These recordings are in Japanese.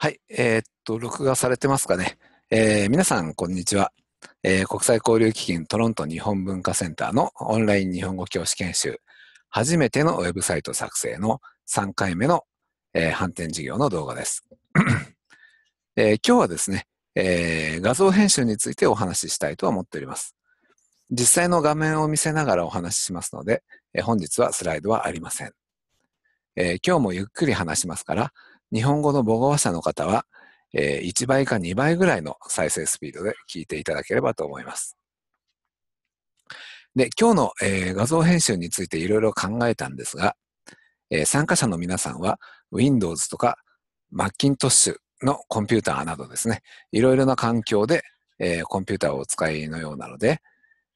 はい、えー、っと、録画されてますかね。えー、皆さん、こんにちは、えー、国際交流基金トロント日本文化センターのオンライン日本語教師研修、初めてのウェブサイト作成の3回目の、えー、反転授業の動画です。えー、今日はですね、えー、画像編集についてお話ししたいと思っております。実際の画面を見せながらお話ししますので、えー、本日はスライドはありません、えー。今日もゆっくり話しますから、日本語の母語話者の方は、えー、1倍か2倍ぐらいの再生スピードで聞いていただければと思います。で、今日の、えー、画像編集についていろいろ考えたんですが、えー、参加者の皆さんは Windows とか Macintosh のコンピューターなどですね、いろいろな環境で、えー、コンピューターをお使いのようなので、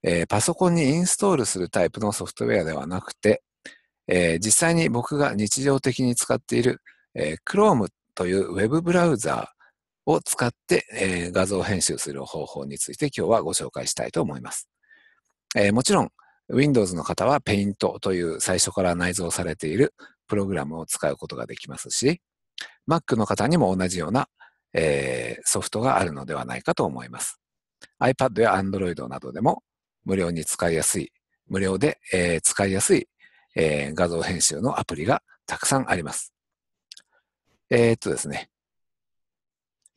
えー、パソコンにインストールするタイプのソフトウェアではなくて、えー、実際に僕が日常的に使っているえー、Chrome というウェブブラウザーを使って、えー、画像編集する方法について今日はご紹介したいと思います。えー、もちろん Windows の方は Paint という最初から内蔵されているプログラムを使うことができますし、Mac の方にも同じような、えー、ソフトがあるのではないかと思います。iPad や Android などでも無料に使いやすい、無料で、えー、使いやすい、えー、画像編集のアプリがたくさんあります。えー、っとですね。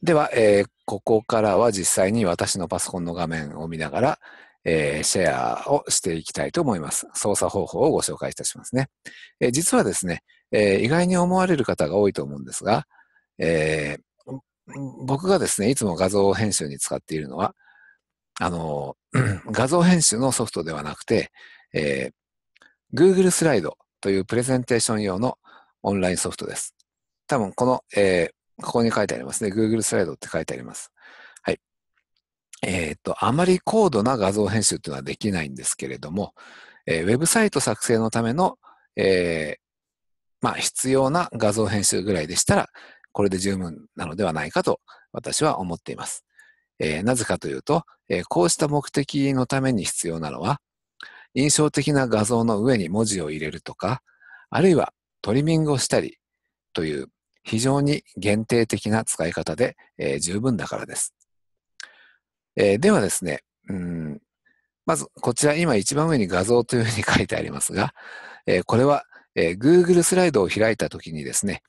では、えー、ここからは実際に私のパソコンの画面を見ながら、えー、シェアをしていきたいと思います。操作方法をご紹介いたしますね。えー、実はですね、えー、意外に思われる方が多いと思うんですが、えー、僕がですね、いつも画像編集に使っているのは、あの、画像編集のソフトではなくて、えー、Google スライドというプレゼンテーション用のオンラインソフトです。多分この、えー、ここに書いてありますね。Google スライドって書いてあります。はい。えー、っと、あまり高度な画像編集というのはできないんですけれども、えー、ウェブサイト作成のための、えー、まあ、必要な画像編集ぐらいでしたら、これで十分なのではないかと私は思っています。えー、なぜかというと、えー、こうした目的のために必要なのは、印象的な画像の上に文字を入れるとか、あるいはトリミングをしたりという非常に限定的な使い方で、えー、十分だからです。えー、ではですね、うんまず、こちら今一番上に画像というふうに書いてありますが、えー、これは、えー、Google スライドを開いたときにですね、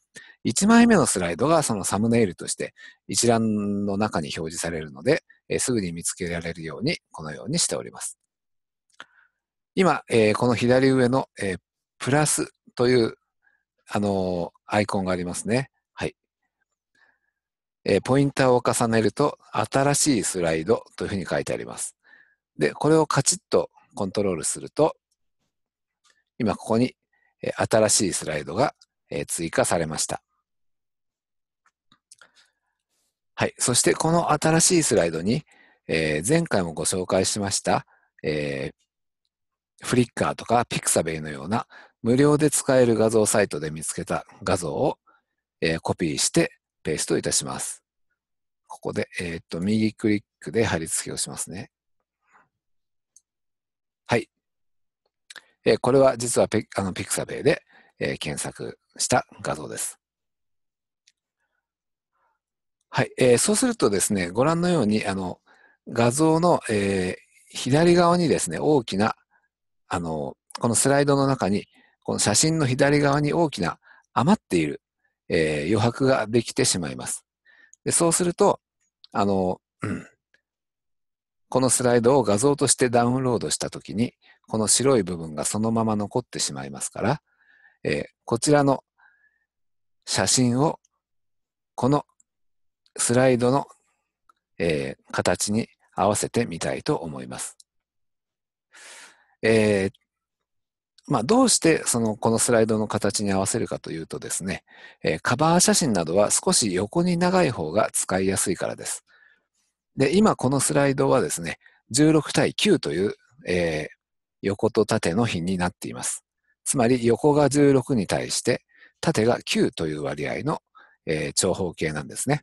1枚目のスライドがそのサムネイルとして一覧の中に表示されるので、えー、すぐに見つけられるように、このようにしております。今、えー、この左上の、えー、プラスという、あのアイコンがありますね。はい。えー、ポインターを重ねると、新しいスライドというふうに書いてあります。で、これをカチッとコントロールすると、今ここに、えー、新しいスライドが、えー、追加されました。はい。そしてこの新しいスライドに、えー、前回もご紹介しました、えー、フリッカーとかピクサベイのような無料で使える画像サイトで見つけた画像を、えー、コピーしてペーストいたします。ここで、えー、っと、右クリックで貼り付けをしますね。はい。えー、これは実はペあのピクサベイで、えー、検索した画像です。はい、えー、そうするとですね、ご覧のように、あの、画像の、えー、左側にですね、大きな、あの、このスライドの中にこの写真の左側に大きな余っている、えー、余白ができてしまいます。でそうすると、あの、うん、このスライドを画像としてダウンロードしたときに、この白い部分がそのまま残ってしまいますから、えー、こちらの写真をこのスライドの、えー、形に合わせてみたいと思います。えー、まあ、どうしてそのこのスライドの形に合わせるかというとですね、えカバー写真などは少し横に長い方が使いやすいからです。で、今このスライドはですね、16対9という、えー、横と縦の比になっています。つまり横が16に対して縦が9という割合の、えー、長方形なんですね。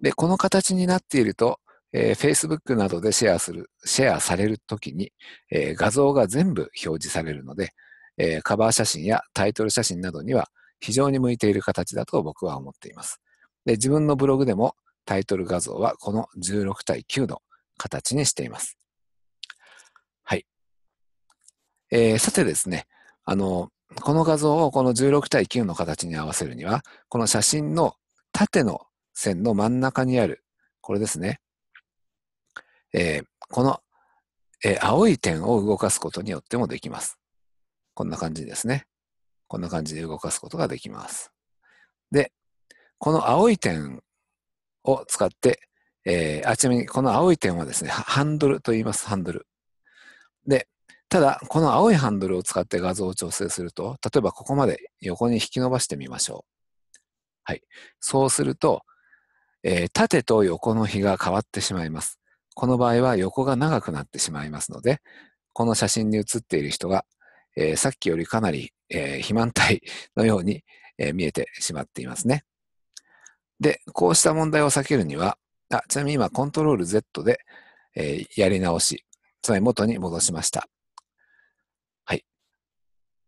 で、この形になっていると、えー、Facebook などでシェアする、シェアされるときに、えー、画像が全部表示されるので、えー、カバー写真やタイトル写真などには非常に向いている形だと僕は思っています。で自分のブログでもタイトル画像はこの16対9の形にしています。はい。えー、さてですね、あの、この画像をこの16対9の形に合わせるには、この写真の縦の線の真ん中にある、これですね。えー、この、えー、青い点を動かすことによってもできます。こんな感じですね。こんな感じで動かすことができます。で、この青い点を使って、えー、あちなみにこの青い点はですね、ハンドルと言います、ハンドル。で、ただ、この青いハンドルを使って画像を調整すると、例えばここまで横に引き伸ばしてみましょう。はい。そうすると、えー、縦と横の比が変わってしまいます。この場合は横が長くなってしまいますので、この写真に写っている人が、えー、さっきよりかなり、えー、肥満体のように、えー、見えてしまっていますね。で、こうした問題を避けるには、あちなみに今、コントロール Z で、えー、やり直し、つまり元に戻しました。はい。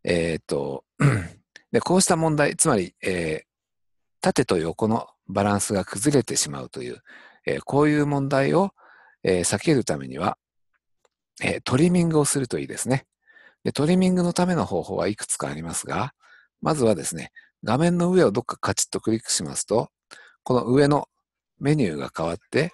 えー、っと、で、こうした問題、つまり、えー、縦と横のバランスが崩れてしまうという、えー、こういう問題を、えー、避けるためには、えー、トリミングをするといいですねで。トリミングのための方法はいくつかありますが、まずはですね、画面の上をどっかカチッとクリックしますと、この上のメニューが変わって、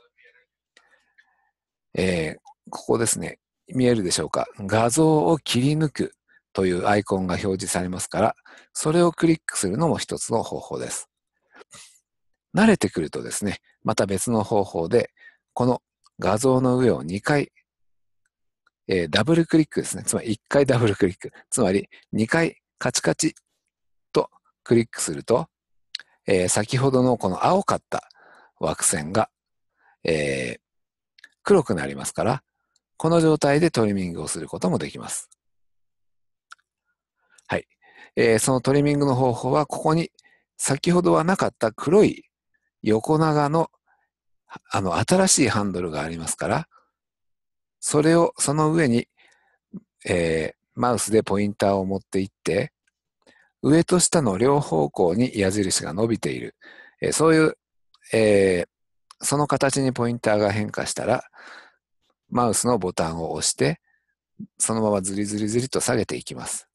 えー、ここですね、見えるでしょうか。画像を切り抜くというアイコンが表示されますから、それをクリックするのも一つの方法です。慣れてくるとですね、また別の方法で、この画像の上を2回、えー、ダブルクリックですね。つまり1回ダブルクリック。つまり2回カチカチとクリックすると、えー、先ほどのこの青かった枠線が、えー、黒くなりますから、この状態でトリミングをすることもできます。はい。えー、そのトリミングの方法は、ここに先ほどはなかった黒い横長のあの、新しいハンドルがありますから、それを、その上に、えー、マウスでポインターを持っていって、上と下の両方向に矢印が伸びている。えー、そういう、えー、その形にポインターが変化したら、マウスのボタンを押して、そのままずりずりずりと下げていきます。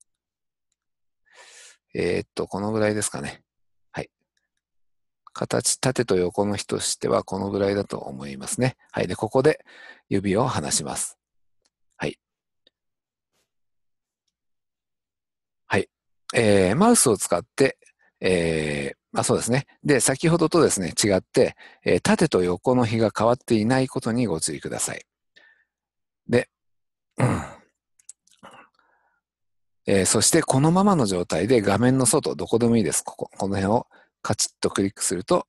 えー、っと、このぐらいですかね。形、縦と横の比としてはこのぐらいだと思いますね。はい。で、ここで指を離します。はい。はい。えー、マウスを使って、えー、まあそうですね。で、先ほどとですね、違って、えー、縦と横の比が変わっていないことにご注意ください。で、うん、えー、そしてこのままの状態で画面の外、どこでもいいです。ここ、この辺をカチッとクリックすると、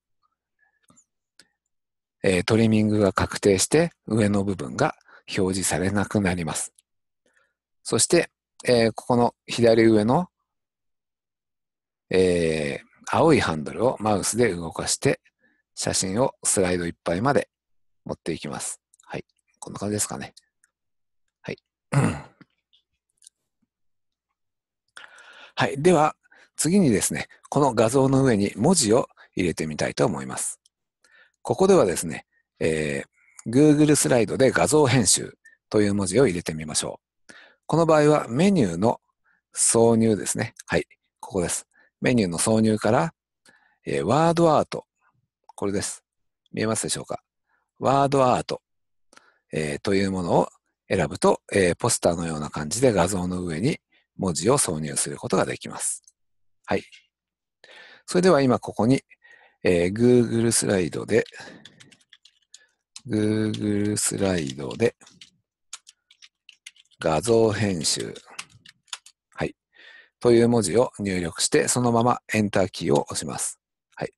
えー、トリミングが確定して上の部分が表示されなくなります。そして、えー、ここの左上の、えー、青いハンドルをマウスで動かして写真をスライドいっぱいまで持っていきます。はい。こんな感じですかね。はい。はい。では、次にですね、この画像の上に文字を入れてみたいと思います。ここではですね、えー、Google スライドで画像編集という文字を入れてみましょう。この場合はメニューの挿入ですね。はい、ここです。メニューの挿入から、えー、ワードアート。これです。見えますでしょうかワードアート、えー、というものを選ぶと、えー、ポスターのような感じで画像の上に文字を挿入することができます。はい。それでは今ここに、えー、Google スライドで、Google スライドで画像編集。はい。という文字を入力して、そのまま Enter キーを押します。はい。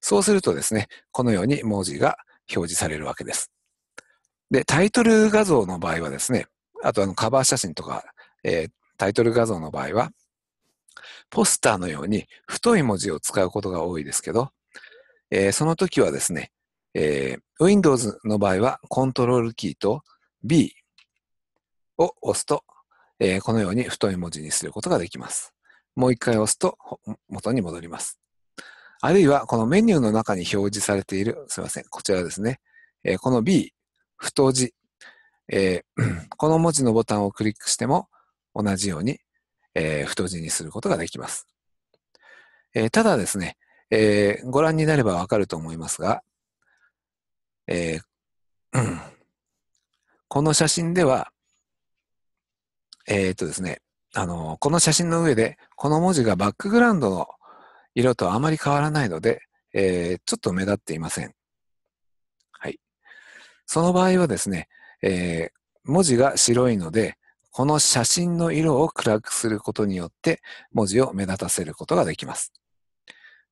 そうするとですね、このように文字が表示されるわけです。で、タイトル画像の場合はですね、あとあのカバー写真とか、えー、タイトル画像の場合は、ポスターのように太い文字を使うことが多いですけど、えー、その時はですね、えー、Windows の場合はコントロールキーと B を押すと、えー、このように太い文字にすることができます。もう一回押すと元に戻ります。あるいはこのメニューの中に表示されている、すいません、こちらですね。えー、この B、太字、えー、この文字のボタンをクリックしても同じようにえー、太字にすることができます。えー、ただですね、えー、ご覧になればわかると思いますが、えー、うん、この写真では、えっとですね、あの、この写真の上で、この文字がバックグラウンドの色とあまり変わらないので、えちょっと目立っていません。はい。その場合はですね、え文字が白いので、この写真の色を暗くすることによって文字を目立たせることができます。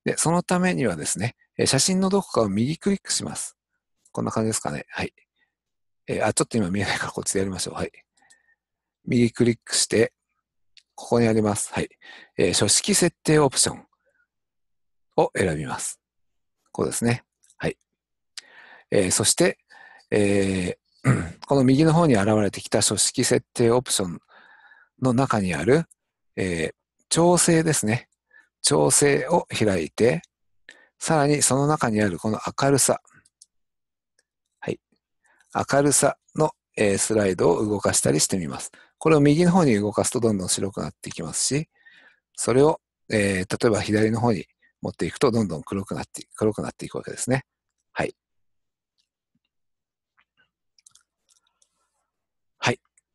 で、そのためにはですね、写真のどこかを右クリックします。こんな感じですかね。はい。えー、あ、ちょっと今見えないからこっちでやりましょう。はい。右クリックして、ここにあります。はい。えー、書式設定オプションを選びます。こうですね。はい。えー、そして、えこの右の方に現れてきた組織設定オプションの中にある、えー、調整ですね。調整を開いて、さらにその中にあるこの明るさ。はい。明るさの、えー、スライドを動かしたりしてみます。これを右の方に動かすとどんどん白くなっていきますし、それを、えー、例えば左の方に持っていくとどんどん黒くなって、黒くなっていくわけですね。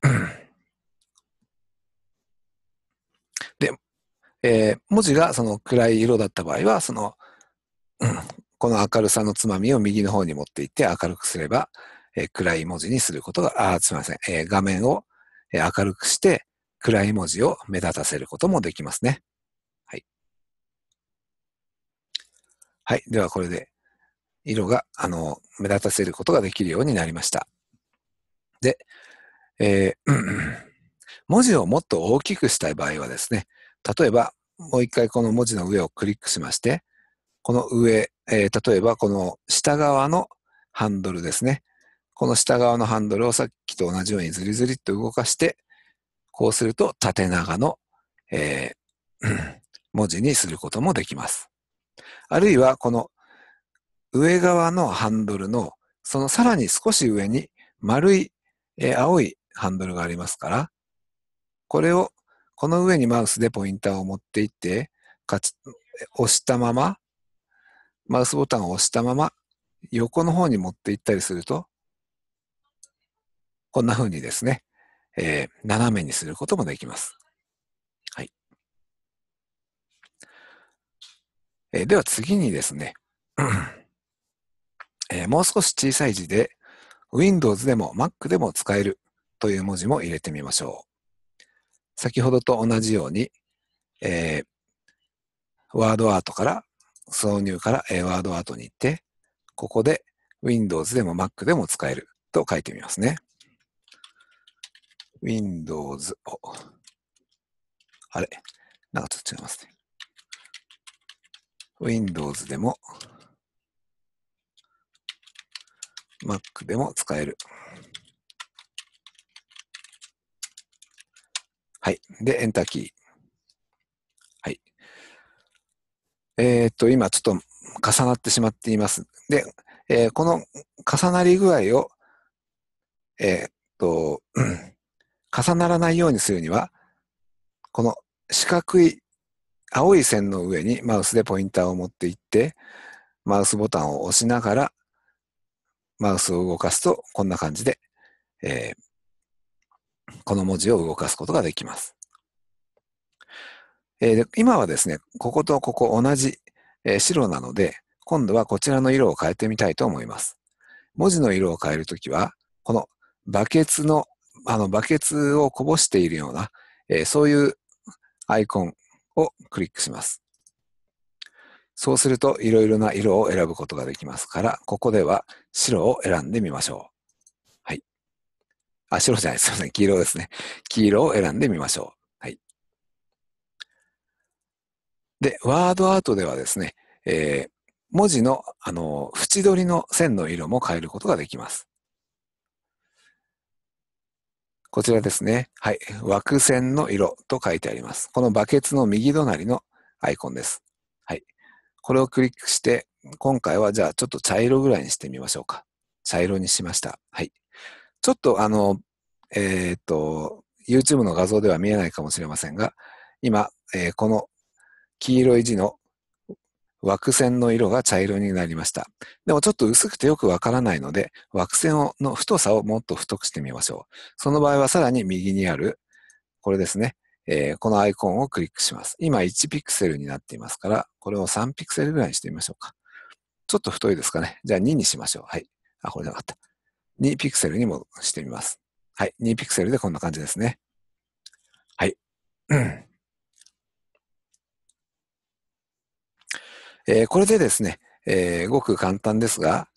で、えー、文字がその暗い色だった場合は、その、うん、この明るさのつまみを右の方に持っていって明るくすれば、えー、暗い文字にすることが、あ、すみません、えー、画面を明るくして暗い文字を目立たせることもできますね。はい。はい。ではこれで色が、あの、目立たせることができるようになりました。で、えー、文字をもっと大きくしたい場合はですね、例えばもう一回この文字の上をクリックしまして、この上、えー、例えばこの下側のハンドルですね。この下側のハンドルをさっきと同じようにずりずりっと動かして、こうすると縦長の、えー、文字にすることもできます。あるいはこの上側のハンドルのそのさらに少し上に丸い、えー、青いハンドルがありますから、これを、この上にマウスでポインターを持っていって、かち押したまま、マウスボタンを押したまま、横の方に持っていったりすると、こんな風にですね、えー、斜めにすることもできます。はい。えー、では次にですね、えー、もう少し小さい字で、Windows でも Mac でも使えるという文字も入れてみましょう。先ほどと同じように、えー、ワードアートから挿入から、えー、ワードアートに行って、ここで Windows でも Mac でも使えると書いてみますね。Windows を、あれなんかちょっと違いますね。Windows でも Mac でも使える。はい。で、エンターキー。はい。えー、っと、今ちょっと重なってしまっています。で、えー、この重なり具合を、えー、っと、重ならないようにするには、この四角い青い線の上にマウスでポインターを持っていって、マウスボタンを押しながら、マウスを動かすと、こんな感じで、えー、この文字を動かすことができます。えー、今はですね、こことここ同じ、えー、白なので、今度はこちらの色を変えてみたいと思います。文字の色を変えるときは、このバケツの、あのバケツをこぼしているような、えー、そういうアイコンをクリックします。そうするといろいろな色を選ぶことができますから、ここでは白を選んでみましょう。あ、白じゃない、すみません、黄色ですね。黄色を選んでみましょう。はい。で、ワードアートではですね、えー、文字の、あの、縁取りの線の色も変えることができます。こちらですね。はい。枠線の色と書いてあります。このバケツの右隣のアイコンです。はい。これをクリックして、今回はじゃあちょっと茶色ぐらいにしてみましょうか。茶色にしました。はい。ちょっとあの、えっ、と、YouTube の画像では見えないかもしれませんが、今、えー、この黄色い字の枠線の色が茶色になりました。でもちょっと薄くてよくわからないので、枠線をの太さをもっと太くしてみましょう。その場合はさらに右にある、これですね。えー、このアイコンをクリックします。今1ピクセルになっていますから、これを3ピクセルぐらいにしてみましょうか。ちょっと太いですかね。じゃあ2にしましょう。はい。あ、これなかった。2ピクセルにもしてみます。はい。2ピクセルでこんな感じですね。はい。えー、これでですね、えー、ごく簡単ですが、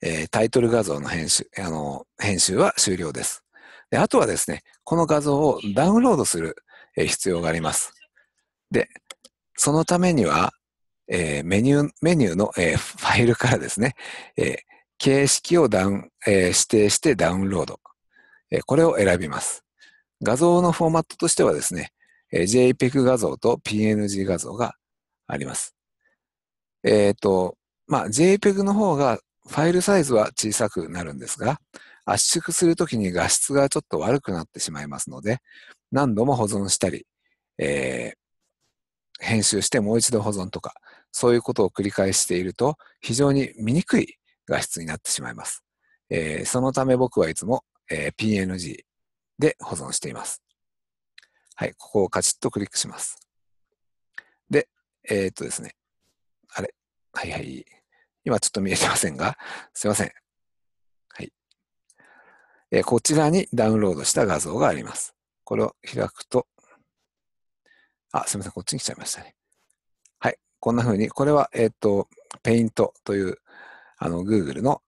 えー、タイトル画像の編集、あの、編集は終了です。であとはですね、この画像をダウンロードする、え必要があります。で、そのためには、えメニュー、メニューの、えファイルからですね、え形式をダウン、えー、指定してダウンロード、えー、これを選びます。画像のフォーマットとしてはですね、えー、JPEG 画像と PNG 画像があります。えっ、ー、と、まあ、JPEG の方がファイルサイズは小さくなるんですが、圧縮するときに画質がちょっと悪くなってしまいますので、何度も保存したり、えー、編集してもう一度保存とか、そういうことを繰り返していると、非常に見にくい画質になってしまいます。えー、そのため僕はいつも、えー、PNG で保存しています。はい、ここをカチッとクリックします。で、えー、っとですね。あれはいはい。今ちょっと見えてませんが、すいません。はい。えー、こちらにダウンロードした画像があります。これを開くと、あ、すいません、こっちに来ちゃいましたね。はい、こんな風に、これは、えっ、と、ペイントというあの、Google の、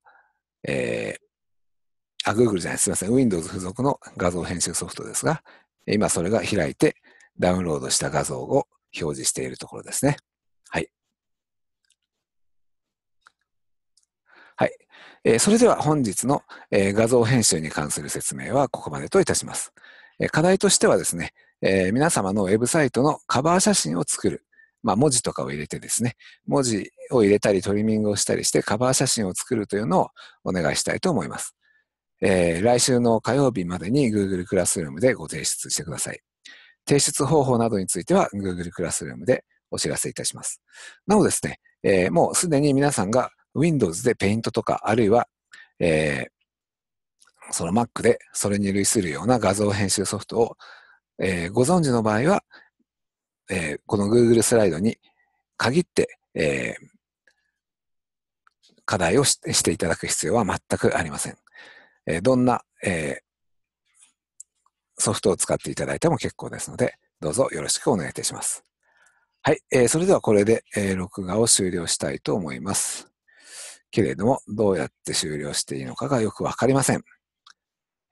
えー、あ、Google じゃない、すみません。Windows 付属の画像編集ソフトですが、今それが開いてダウンロードした画像を表示しているところですね。はい。はい。えー、それでは本日の、えー、画像編集に関する説明はここまでといたします。えー、課題としてはですね、え皆様のウェブサイトのカバー写真を作るまあ、文字とかを入れてですね、文字を入れたりトリミングをしたりしてカバー写真を作るというのをお願いしたいと思います。えー、来週の火曜日までに Google Classroom でご提出してください。提出方法などについては Google Classroom でお知らせいたします。なおですね、えー、もうすでに皆さんが Windows で Paint とか、あるいは、えー、その Mac でそれに類するような画像編集ソフトを、えー、ご存知の場合は、えー、この Google スライドに限って、えー、課題をしていただく必要は全くありません。えー、どんな、えソフトを使っていただいても結構ですので、どうぞよろしくお願いいたします。はい、えそれではこれで、え録画を終了したいと思います。けれども、どうやって終了していいのかがよくわかりません。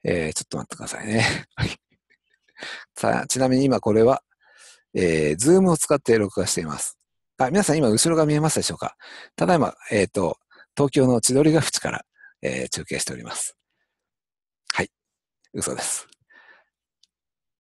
えちょっと待ってくださいね。さあ、ちなみに今これは、えー、ズームを使って録画しています。あ、皆さん今後ろが見えますでしょうかただいま、えっ、ー、と、東京の千鳥ヶ淵から、えー、中継しております。はい。嘘です。